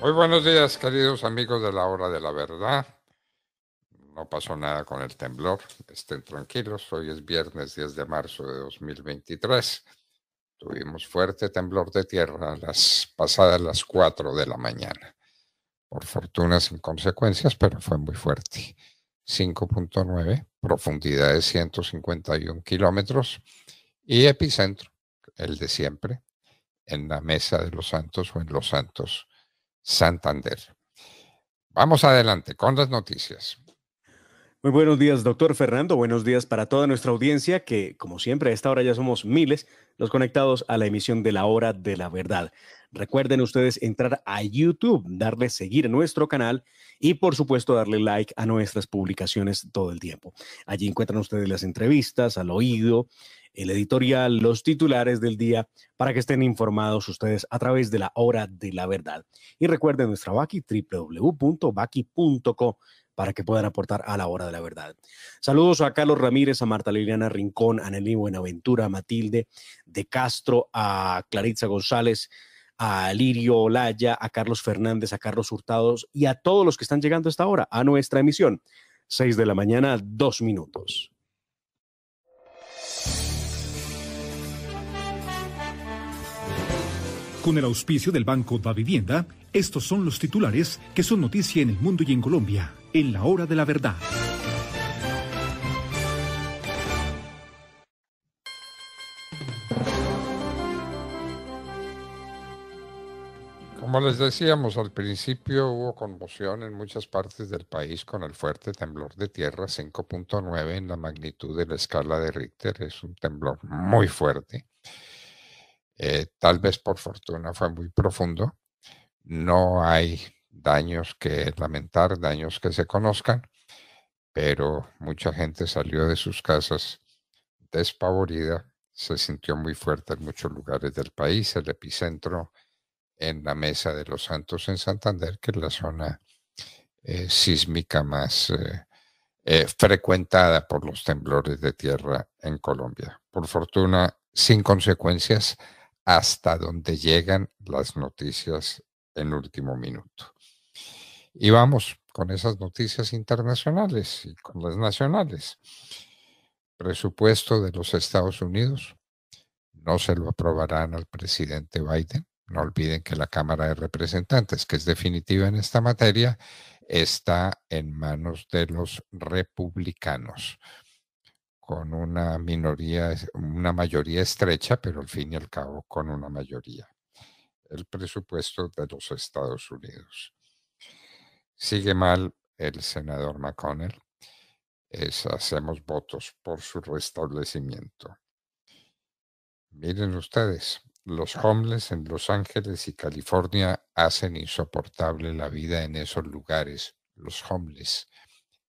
Muy buenos días, queridos amigos de la hora de la verdad. No pasó nada con el temblor. Estén tranquilos. Hoy es viernes 10 de marzo de 2023. Tuvimos fuerte temblor de tierra las pasadas las 4 de la mañana. Por fortuna sin consecuencias, pero fue muy fuerte. 5.9, profundidad de 151 kilómetros y epicentro, el de siempre, en la Mesa de los Santos o en Los Santos, Santander. Vamos adelante con las noticias. Muy buenos días, doctor Fernando. Buenos días para toda nuestra audiencia, que como siempre a esta hora ya somos miles los conectados a la emisión de la hora de la verdad. Recuerden ustedes entrar a YouTube, darle seguir a nuestro canal y por supuesto darle like a nuestras publicaciones todo el tiempo. Allí encuentran ustedes las entrevistas al oído, el editorial, los titulares del día, para que estén informados ustedes a través de la hora de la verdad. Y recuerden nuestra Baki, www.baki.co, para que puedan aportar a la hora de la verdad. Saludos a Carlos Ramírez, a Marta Liliana Rincón, a Nelly Buenaventura, a Matilde de Castro, a Claritza González, a Lirio Olaya, a Carlos Fernández, a Carlos Hurtados y a todos los que están llegando a esta hora a nuestra emisión. 6 de la mañana, dos minutos. Con el auspicio del Banco Da Vivienda, estos son los titulares que son noticia en el mundo y en Colombia, en la hora de la verdad. Como les decíamos al principio, hubo conmoción en muchas partes del país con el fuerte temblor de tierra 5.9 en la magnitud de la escala de Richter. Es un temblor muy fuerte. Eh, tal vez por fortuna fue muy profundo. No hay daños que lamentar, daños que se conozcan, pero mucha gente salió de sus casas despavorida. Se sintió muy fuerte en muchos lugares del país. El epicentro en la Mesa de los Santos en Santander, que es la zona eh, sísmica más eh, eh, frecuentada por los temblores de tierra en Colombia. Por fortuna, sin consecuencias hasta donde llegan las noticias en último minuto. Y vamos con esas noticias internacionales y con las nacionales. Presupuesto de los Estados Unidos no se lo aprobarán al presidente Biden no olviden que la Cámara de Representantes, que es definitiva en esta materia, está en manos de los republicanos, con una minoría, una mayoría estrecha, pero al fin y al cabo con una mayoría. El presupuesto de los Estados Unidos. Sigue mal el senador McConnell. Es, hacemos votos por su restablecimiento. Miren ustedes, los homeless en Los Ángeles y California hacen insoportable la vida en esos lugares. Los homeless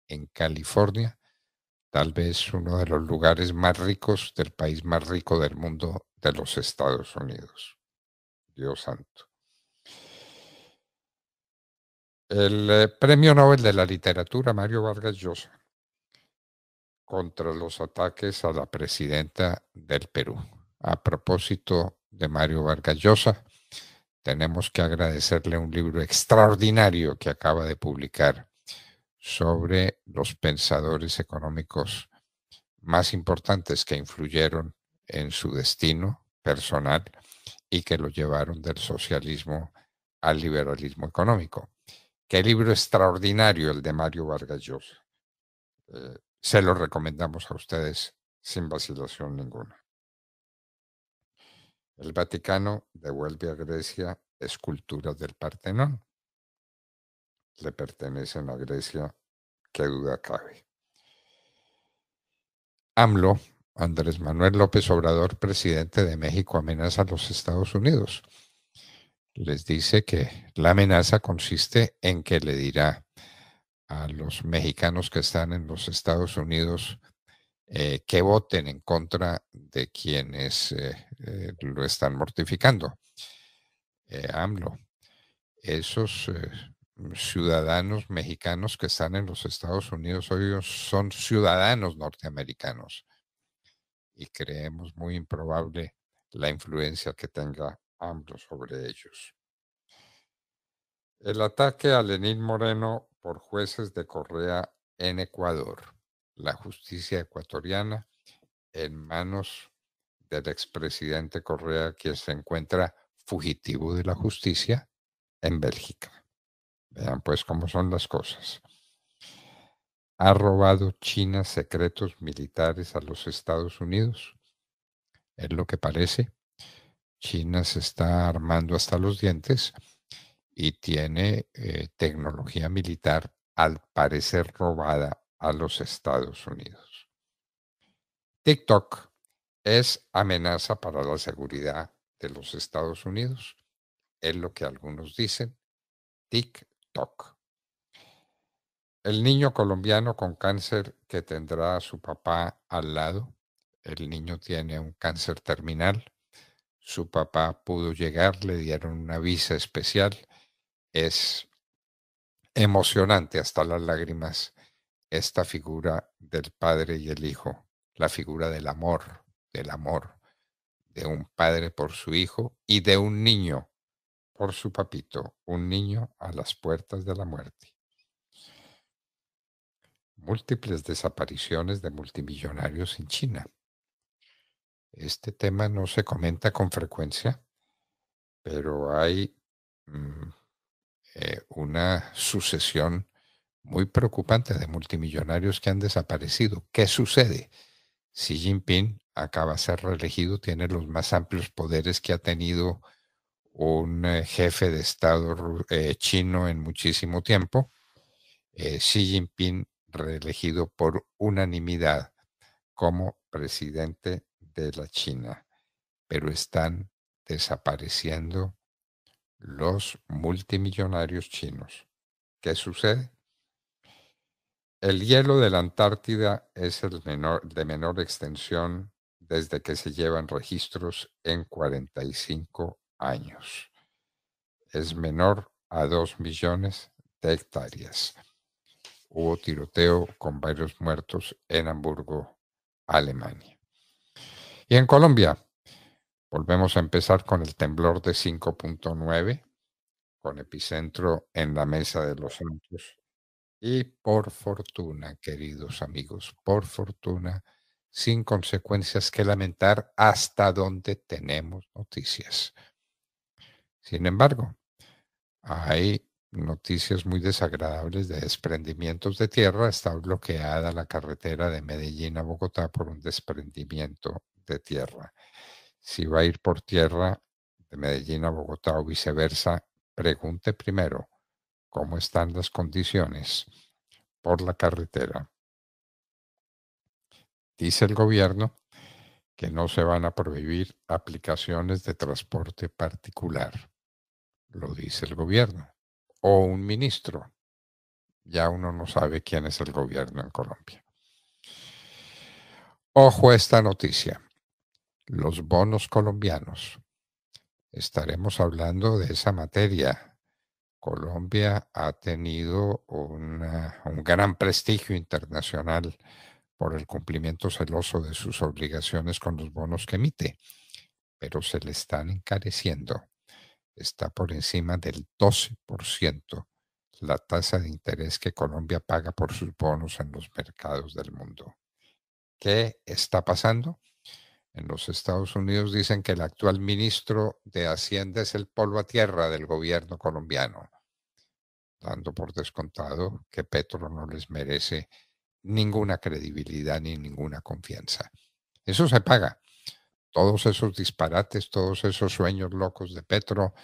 en California, tal vez uno de los lugares más ricos del país más rico del mundo de los Estados Unidos. Dios santo. El eh, premio Nobel de la Literatura, Mario Vargas Llosa, contra los ataques a la presidenta del Perú. A propósito de Mario Vargas Llosa. Tenemos que agradecerle un libro extraordinario que acaba de publicar sobre los pensadores económicos más importantes que influyeron en su destino personal y que lo llevaron del socialismo al liberalismo económico. Qué libro extraordinario el de Mario Vargas Llosa. Eh, se lo recomendamos a ustedes sin vacilación ninguna. El Vaticano devuelve a Grecia esculturas del Partenón. Le pertenecen a Grecia, qué duda cabe. AMLO, Andrés Manuel López Obrador, presidente de México, amenaza a los Estados Unidos. Les dice que la amenaza consiste en que le dirá a los mexicanos que están en los Estados Unidos eh, que voten en contra de quienes eh, eh, lo están mortificando. AMLO, esos ciudadanos mexicanos que están en los Estados Unidos hoy son ciudadanos norteamericanos y creemos muy improbable la influencia que tenga AMLO sobre ellos. El ataque a Lenín Moreno por jueces de Correa en Ecuador la justicia ecuatoriana en manos del expresidente Correa, que se encuentra fugitivo de la justicia en Bélgica. Vean pues cómo son las cosas. Ha robado China secretos militares a los Estados Unidos. Es lo que parece. China se está armando hasta los dientes y tiene eh, tecnología militar al parecer robada a los Estados Unidos. TikTok es amenaza para la seguridad de los Estados Unidos, es lo que algunos dicen, TikTok. El niño colombiano con cáncer que tendrá a su papá al lado, el niño tiene un cáncer terminal, su papá pudo llegar, le dieron una visa especial, es emocionante hasta las lágrimas esta figura del Padre y el Hijo, la figura del amor, del amor de un padre por su hijo y de un niño por su papito, un niño a las puertas de la muerte. Múltiples desapariciones de multimillonarios en China. Este tema no se comenta con frecuencia, pero hay mm, eh, una sucesión muy preocupante de multimillonarios que han desaparecido. ¿Qué sucede? Xi Jinping acaba de ser reelegido, tiene los más amplios poderes que ha tenido un eh, jefe de Estado eh, chino en muchísimo tiempo. Eh, Xi Jinping reelegido por unanimidad como presidente de la China, pero están desapareciendo los multimillonarios chinos. ¿Qué sucede? El hielo de la Antártida es el menor, de menor extensión desde que se llevan registros en 45 años. Es menor a 2 millones de hectáreas. Hubo tiroteo con varios muertos en Hamburgo, Alemania. Y en Colombia, volvemos a empezar con el temblor de 5.9, con epicentro en la Mesa de los Santos y por fortuna, queridos amigos, por fortuna, sin consecuencias que lamentar hasta donde tenemos noticias. Sin embargo, hay noticias muy desagradables de desprendimientos de tierra. Está bloqueada la carretera de Medellín a Bogotá por un desprendimiento de tierra. Si va a ir por tierra de Medellín a Bogotá o viceversa, pregunte primero cómo están las condiciones por la carretera. Dice el gobierno que no se van a prohibir aplicaciones de transporte particular. Lo dice el gobierno o un ministro. Ya uno no sabe quién es el gobierno en Colombia. Ojo a esta noticia. Los bonos colombianos. Estaremos hablando de esa materia Colombia ha tenido un gran prestigio internacional por el cumplimiento celoso de sus obligaciones con los bonos que emite, pero se le están encareciendo. Está por encima del 12% la tasa de interés que Colombia paga por sus bonos en los mercados del mundo. ¿Qué está pasando? En los Estados Unidos dicen que el actual ministro de Hacienda es el polvo a tierra del gobierno colombiano dando por descontado que Petro no les merece ninguna credibilidad ni ninguna confianza. Eso se paga. Todos esos disparates, todos esos sueños locos de Petro,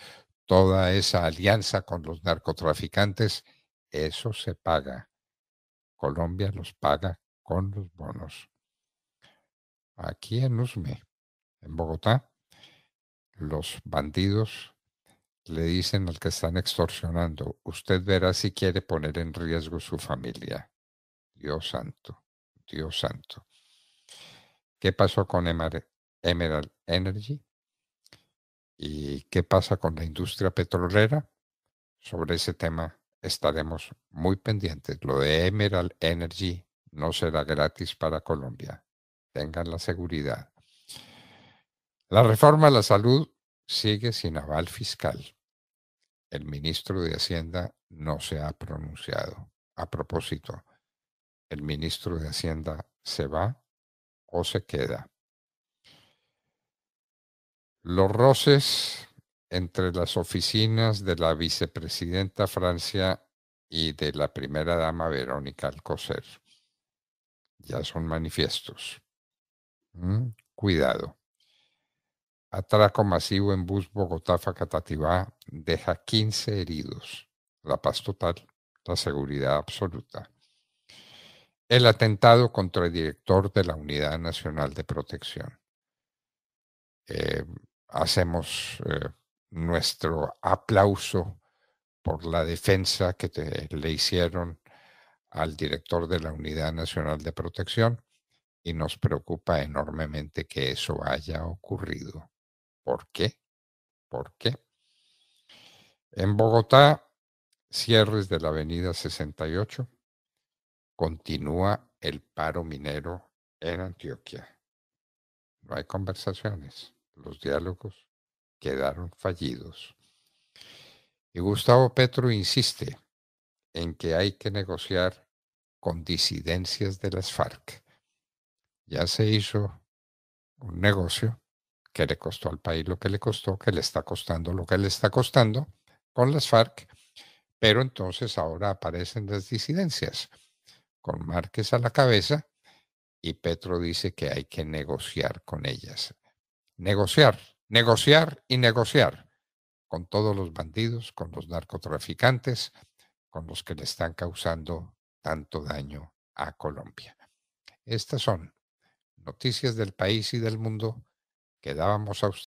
toda esa alianza con los narcotraficantes, eso se paga. Colombia los paga con los bonos. Aquí en Usme, en Bogotá, los bandidos le dicen al que están extorsionando, usted verá si quiere poner en riesgo su familia. Dios santo, Dios santo. ¿Qué pasó con Emerald Energy? ¿Y qué pasa con la industria petrolera? Sobre ese tema estaremos muy pendientes. Lo de Emerald Energy no será gratis para Colombia. Tengan la seguridad. La reforma a la salud sigue sin aval fiscal el ministro de Hacienda no se ha pronunciado. A propósito, el ministro de Hacienda se va o se queda. Los roces entre las oficinas de la vicepresidenta Francia y de la primera dama Verónica Alcocer ya son manifiestos. Mm, cuidado. Atraco masivo en bus Bogotá-Facatativá deja 15 heridos. La paz total, la seguridad absoluta. El atentado contra el director de la Unidad Nacional de Protección. Eh, hacemos eh, nuestro aplauso por la defensa que le hicieron al director de la Unidad Nacional de Protección y nos preocupa enormemente que eso haya ocurrido. ¿Por qué? ¿Por qué? En Bogotá, cierres de la avenida 68, continúa el paro minero en Antioquia. No hay conversaciones, los diálogos quedaron fallidos. Y Gustavo Petro insiste en que hay que negociar con disidencias de las FARC. Ya se hizo un negocio que le costó al país lo que le costó, que le está costando lo que le está costando con las FARC, pero entonces ahora aparecen las disidencias, con Márquez a la cabeza, y Petro dice que hay que negociar con ellas. Negociar, negociar y negociar con todos los bandidos, con los narcotraficantes, con los que le están causando tanto daño a Colombia. Estas son noticias del país y del mundo quedábamos